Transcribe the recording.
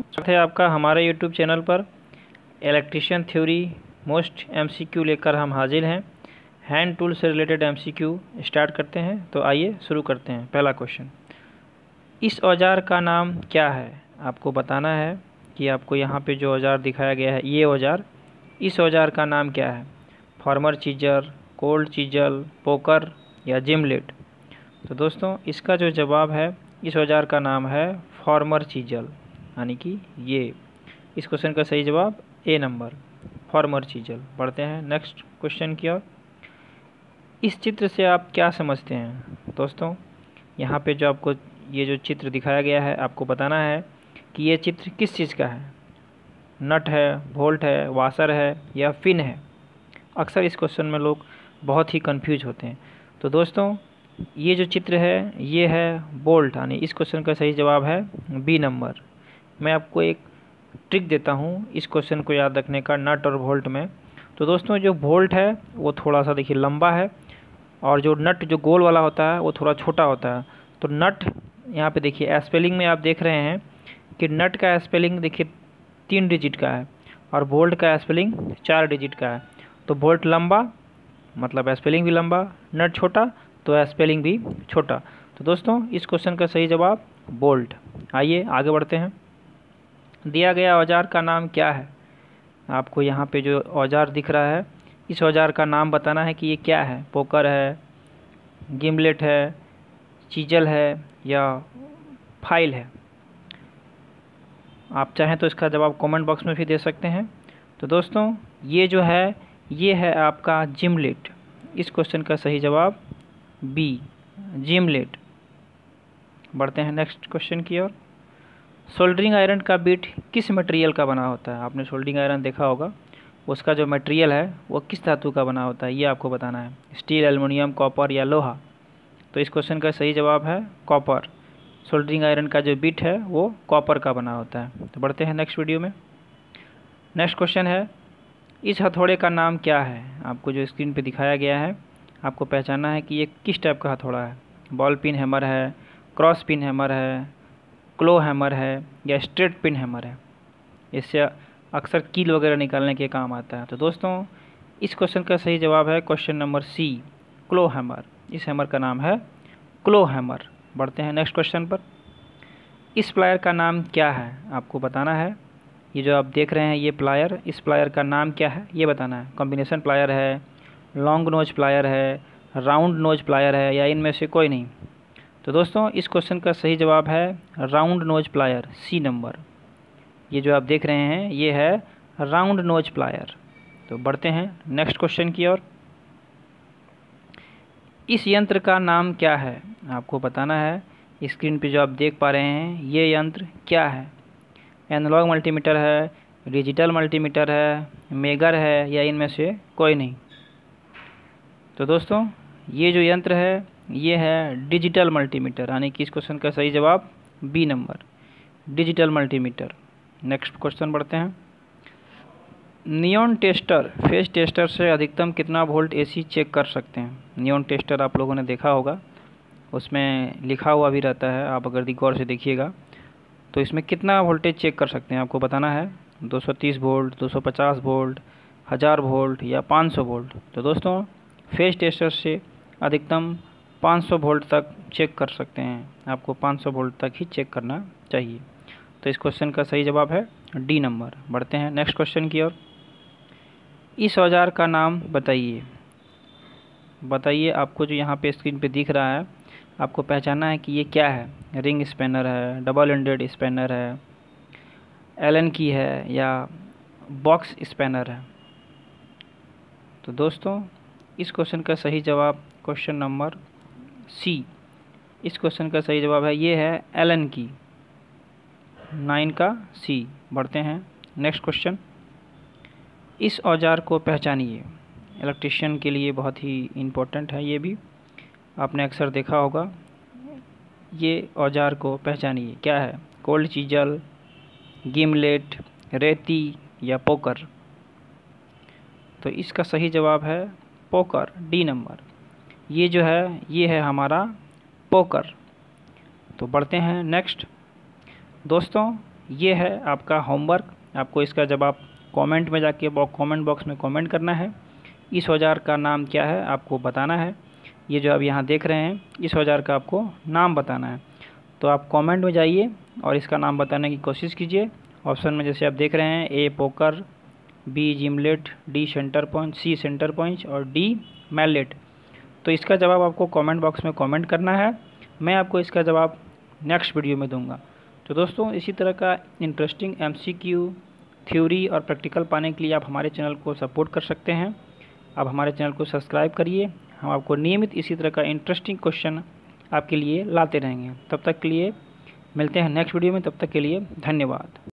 स्वागत है आपका हमारे यूट्यूब चैनल पर इलेक्ट्रिशियन थ्योरी मोस्ट एम लेकर हम हाजिर हैं हैंड टूल से रिलेटेड एम स्टार्ट करते हैं तो आइए शुरू करते हैं पहला क्वेश्चन इस औजार का नाम क्या है आपको बताना है कि आपको यहाँ पे जो औजार दिखाया गया है ये औजार इस औजार का नाम क्या है firmer chisel cold chisel poker या जिमलेट तो दोस्तों इसका जो जवाब है इस औजार का नाम है फॉर्मर चीजल यानी कि ये इस क्वेश्चन का सही जवाब ए नंबर फॉर्मर चीजल पढ़ते हैं नेक्स्ट क्वेश्चन की ओर इस चित्र से आप क्या समझते हैं दोस्तों यहाँ पे जो आपको ये जो चित्र दिखाया गया है आपको बताना है कि ये चित्र किस चीज़ का है नट है बोल्ट है वाशर है या फिन है अक्सर इस क्वेश्चन में लोग बहुत ही कंफ्यूज होते हैं तो दोस्तों ये जो चित्र है ये है बोल्ट यानी इस क्वेश्चन का सही जवाब है बी नंबर मैं आपको एक ट्रिक देता हूँ इस क्वेश्चन को याद रखने का नट और वोल्ट में तो दोस्तों जो वोल्ट है वो थोड़ा सा देखिए लंबा है और जो नट जो गोल वाला होता है वो थोड़ा छोटा होता है तो नट यहाँ पे देखिए स्पेलिंग में आप देख रहे हैं कि नट का स्पेलिंग देखिए तीन डिजिट का है और बोल्ट का स्पेलिंग चार डिजिट का है तो बोल्ट लंबा मतलब स्पेलिंग भी लंबा नट छोटा तो स्पेलिंग भी छोटा तो दोस्तों इस क्वेश्चन का सही जवाब बोल्ट आइए आगे बढ़ते हैं दिया गया औजार का नाम क्या है आपको यहाँ पे जो औजार दिख रहा है इस औजार का नाम बताना है कि ये क्या है पोकर है गिमलेट है चीजल है या फाइल है आप चाहें तो इसका जवाब कमेंट बॉक्स में भी दे सकते हैं तो दोस्तों ये जो है ये है आपका जिमलेट इस क्वेश्चन का सही जवाब बी जिमलेट बढ़ते हैं नेक्स्ट क्वेश्चन की ओर सोल्डरिंग आयरन का बीट किस मटेरियल का बना होता है आपने सोल्डरिंग आयरन देखा होगा उसका जो मटेरियल है वो किस धातु का बना होता है ये आपको बताना है स्टील एलमिनियम कॉपर या लोहा तो इस क्वेश्चन का सही जवाब है कॉपर सोल्डरिंग आयरन का जो बीट है वो कॉपर का बना होता है तो बढ़ते हैं नेक्स्ट वीडियो में नेक्स्ट क्वेश्चन है इस हथौड़े का नाम क्या है आपको जो स्क्रीन पर दिखाया गया है आपको पहचानना है कि ये किस टाइप का हथौड़ा है बॉल पिन हैमर है क्रॉस पिन हैमर है क्लो हैमर है या स्ट्रेट पिन हैमर है इससे अक्सर कील वगैरह निकालने के काम आता है तो दोस्तों इस क्वेश्चन का सही जवाब है question number C claw hammer इस हैमर का नाम है क्लो हैमर बढ़ते हैं नेक्स्ट क्वेश्चन पर इस प्लायर का नाम क्या है आपको बताना है ये जो आप देख रहे हैं ये प्लायर इस प्लायर का नाम क्या है ये बताना है कॉम्बिनेशन प्लायर है लॉन्ग नोज प्लायर है राउंड नोज प्लायर है या इनमें से कोई नहीं तो दोस्तों इस क्वेश्चन का सही जवाब है round nose plier C number ये जो आप देख रहे हैं ये है राउंड नोज प्लायर तो बढ़ते हैं नेक्स्ट क्वेश्चन की ओर इस यंत्र का नाम क्या है आपको बताना है स्क्रीन पे जो आप देख पा रहे हैं ये यंत्र क्या है एनालॉग मल्टीमीटर है डिजिटल मल्टीमीटर है मेगर है या इनमें से कोई नहीं तो दोस्तों ये जो यंत्र है ये है डिजिटल मल्टीमीटर यानी कि इस क्वेश्चन का सही जवाब B number digital multimeter next question पढ़ते हैं नियॉन टेस्टर फेस टेस्टर से अधिकतम कितना वोल्ट एसी चेक कर सकते हैं नियॉन टेस्टर आप लोगों ने देखा होगा उसमें लिखा हुआ भी रहता है आप अगर गौर से देखिएगा तो इसमें कितना वोल्टेज चेक कर सकते हैं आपको बताना है 230 वोल्ट 250 वोल्ट हज़ार वोल्ट या 500 वोल्ट तो दोस्तों फेस टेस्टर से अधिकतम 500 वोल्ट तक चेक कर सकते हैं आपको 500 वोल्ट तक ही चेक करना चाहिए तो इस क्वेश्चन का सही जवाब है डी नंबर बढ़ते हैं नेक्स्ट क्वेश्चन की ओर इस औजार का नाम बताइए बताइए आपको जो यहाँ पे स्क्रीन पे दिख रहा है आपको पहचाना है कि ये क्या है रिंग स्पेनर है डबल एंडेड स्पेनर है एलन की है या बॉक्स स्पेनर है तो दोस्तों इस क्वेश्चन का सही जवाब क्वेश्चन नंबर सी इस क्वेश्चन का सही जवाब है ये है एलन की नाइन का सी बढ़ते हैं नेक्स्ट क्वेश्चन इस औजार को पहचानिए इलेक्ट्रिशियन के लिए बहुत ही इम्पोर्टेंट है ये भी आपने अक्सर देखा होगा ये औजार को पहचानिए क्या है कोल्ड चीजल गिमलेट रेती या पोकर तो इसका सही जवाब है पोकर डी नंबर ये जो है ये है हमारा पोकर तो बढ़ते हैं नेक्स्ट दोस्तों ये है आपका होमवर्क आपको इसका जब आप कमेंट में जाके कमेंट बॉक्स में कमेंट करना है इस औजार का नाम क्या है आपको बताना है ये जो आप यहाँ देख रहे हैं इस औजार का आपको नाम बताना है तो आप कमेंट में जाइए और इसका नाम बताने की कोशिश कीजिए ऑप्शन में जैसे आप देख रहे हैं A poker B gimlet D centre point C centre point और डी मैलेट तो इसका जवाब आपको कमेंट बॉक्स में कमेंट करना है मैं आपको इसका जवाब नेक्स्ट वीडियो में दूंगा तो दोस्तों इसी तरह का इंटरेस्टिंग एमसीक्यू थ्योरी और प्रैक्टिकल पाने के लिए आप हमारे चैनल को सपोर्ट कर सकते हैं आप हमारे चैनल को सब्सक्राइब करिए हम आपको नियमित इसी तरह का इंटरेस्टिंग क्वेश्चन आपके लिए लाते रहेंगे तब तक के लिए मिलते हैं नेक्स्ट वीडियो में तब तक के लिए धन्यवाद